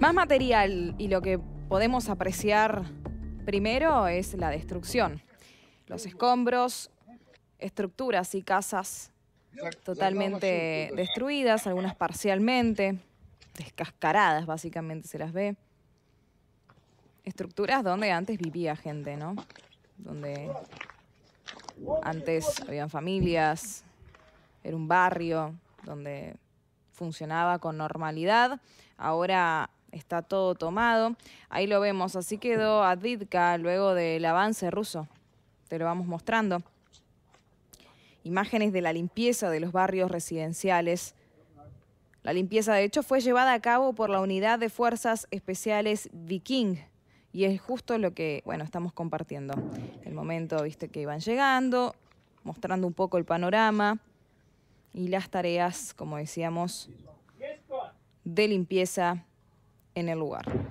Más material y lo que podemos apreciar primero es la destrucción. Los escombros, estructuras y casas totalmente destruidas, algunas parcialmente, descascaradas básicamente se las ve. Estructuras donde antes vivía gente, ¿no? Donde antes habían familias, era un barrio donde funcionaba con normalidad. Ahora está todo tomado. Ahí lo vemos, así quedó Advitka luego del avance ruso. Te lo vamos mostrando. Imágenes de la limpieza de los barrios residenciales. La limpieza, de hecho, fue llevada a cabo por la Unidad de Fuerzas Especiales Viking. Y es justo lo que, bueno, estamos compartiendo. El momento, viste, que iban llegando, mostrando un poco el panorama y las tareas, como decíamos, de limpieza en el lugar.